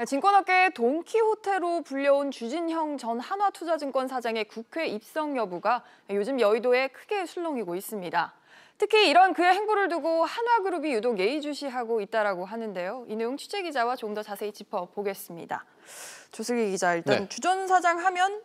네, 증권업계의 돈키호테로 불려온 주진형 전 한화투자증권 사장의 국회 입성 여부가 요즘 여의도에 크게 술렁이고 있습니다. 특히 이런 그의 행보를 두고 한화그룹이 유독 예의주시하고 있다라고 하는데요. 이 내용 취재 기자와 좀 더 자세히 짚어보겠습니다. 조승기 기자, 일단 네. 주전 사장 하면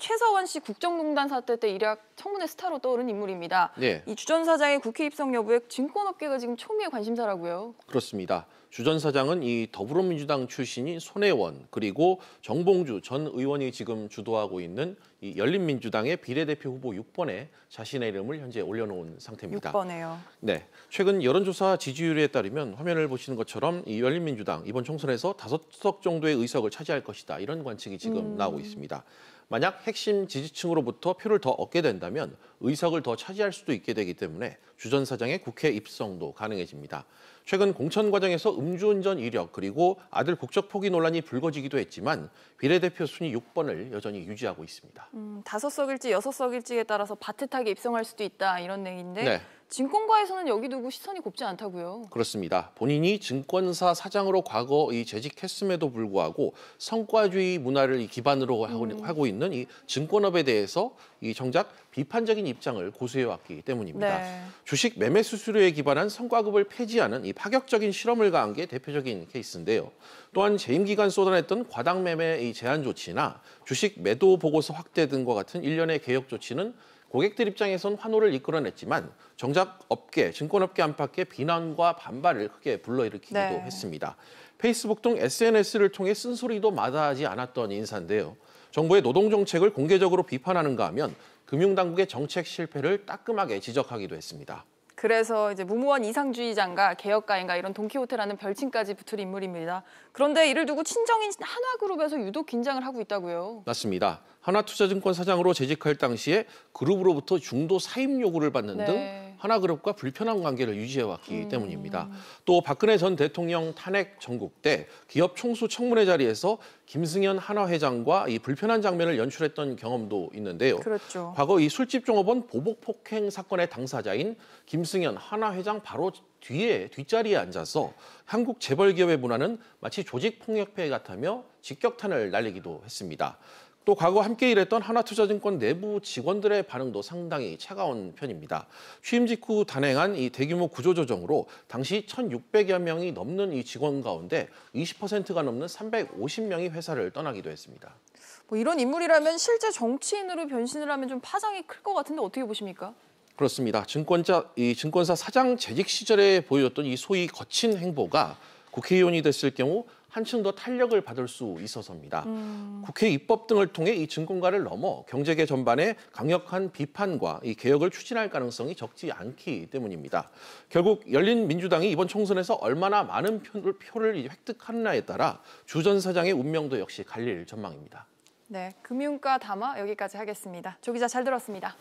최서원 씨 국정농단 사태 때 일약 청문회 스타로 떠오른 인물입니다. 네. 이주전 사장의 국회 입성 여부에 증권업계가 지금 초미의 관심사라고요. 그렇습니다. 주전 사장은 이 더불어민주당 출신인 손혜원 그리고 정봉주 전 의원이 지금 주도하고 있는 이 열린민주당의 비례대표 후보 6번에 자신의 이름을 현재 올려놓은 상태입니다. 6번에요. 네. 최근 여론조사 지지율에 따르면 화면을 보시는 것처럼 이 열린민주당 이번 총선에서 5석 정도의 의석을 차지할 것이다. 이런 관측이 지금 음... 나오고 있습니다. 만약 핵심 지지층으로부터 표를 더 얻게 된다면 의석을 더 차지할 수도 있게 되기 때문에 주전 사장의 국회 입성도 가능해집니다. 최근 공천 과정에서 음주운전 이력 그리고 아들 국적 포기 논란이 불거지기도 했지만 비례대표 순위 6번을 여전히 유지하고 있습니다. 음, 다섯 석일지 여섯 석일지에 따라서 바듯하게 입성할 수도 있다 이런 얘기인데 네. 증권가에서는 여기 두고 시선이 곱지 않다고요. 그렇습니다. 본인이 증권사 사장으로 과거 이 재직했음에도 불구하고 성과주의 문화를 기반으로 음. 하고 있는 이 증권업에 대해서 이 정작 비판적인 입장을 고수해왔기 때문입니다. 네. 주식 매매 수수료에 기반한 성과급을 폐지하는 이 파격적인 실험을 가한 게 대표적인 케이스인데요. 또한 재임 기간 쏟아냈던 과당 매매 의 제한 조치나 주식 매도 보고서 확대 등과 같은 일련의 개혁 조치는 고객들 입장에선 환호를 이끌어냈지만 정작 업계, 증권업계 안팎의 비난과 반발을 크게 불러일으키기도 네. 했습니다. 페이스북 등 SNS를 통해 쓴소리도 마다하지 않았던 인사인데요. 정부의 노동 정책을 공개적으로 비판하는가 하면 금융당국의 정책 실패를 따끔하게 지적하기도 했습니다. 그래서 이제 무모한 이상주의자인가 개혁가인가 이런 돈키호테라는 별칭까지 붙을 인물입니다. 그런데 이를 두고 친정인 하나그룹에서 유독 긴장을 하고 있다고요. 맞습니다. 하나투자증권 사장으로 재직할 당시에 그룹으로부터 중도 사임 요구를 받는 네. 등 하나그룹과 불편한 관계를 유지해왔기 음. 때문입니다. 또 박근혜 전 대통령 탄핵 전국 때 기업 총수 청문회 자리에서 김승현 하나 회장과 이 불편한 장면을 연출했던 경험도 있는데요. 그렇죠. 과거 이 술집 종업원 보복 폭행 사건의 당사자인 김승현 하나 회장 바로 뒤에 뒷자리에 앉아서 한국 재벌기업의 문화는 마치 조직폭력 폐해 같다며 직격탄을 날리기도 했습니다. 또 과거 함께 일했던 하나투자증권 내부 직원들의 반응도 상당히 차가운 편입니다. 취임 직후 단행한 이 대규모 구조조정으로 당시 1,600여 명이 넘는 이 직원 가운데 20%가 넘는 350명이 회사를 떠나기도 했습니다. 뭐 이런 인물이라면 실제 정치인으로 변신을 하면 좀 파장이 클 것 같은데 어떻게 보십니까? 그렇습니다. 증권자, 이 증권사 사장 재직 시절에 보여줬던 이 소위 거친 행보가 국회의원이 됐을 경우 한층 더 탄력을 받을 수 있어서입니다. 음. 국회 입법 등을 통해 이 증권가를 넘어 경제계 전반에 강력한 비판과 이 개혁을 추진할 가능성이 적지 않기 때문입니다. 결국 열린 민주당이 이번 총선에서 얼마나 많은 표를, 표를 획득하느냐에 따라 주전 사장의 운명도 역시 갈릴 전망입니다. 네, 금융과 담화 여기까지 하겠습니다. 조 기자 잘 들었습니다.